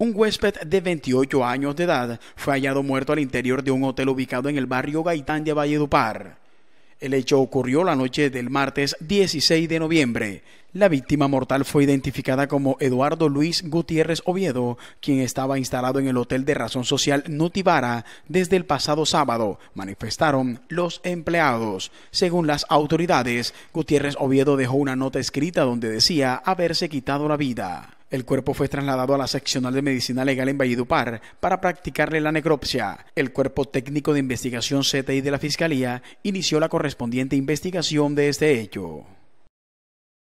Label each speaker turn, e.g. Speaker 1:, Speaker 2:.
Speaker 1: Un huésped de 28 años de edad fue hallado muerto al interior de un hotel ubicado en el barrio Gaitán de Valledupar. El hecho ocurrió la noche del martes 16 de noviembre. La víctima mortal fue identificada como Eduardo Luis Gutiérrez Oviedo, quien estaba instalado en el hotel de razón social Nutibara desde el pasado sábado, manifestaron los empleados. Según las autoridades, Gutiérrez Oviedo dejó una nota escrita donde decía haberse quitado la vida. El cuerpo fue trasladado a la seccional de medicina legal en Valledupar para practicarle la necropsia. El cuerpo técnico de investigación CTI de la Fiscalía inició la correspondiente investigación de este hecho.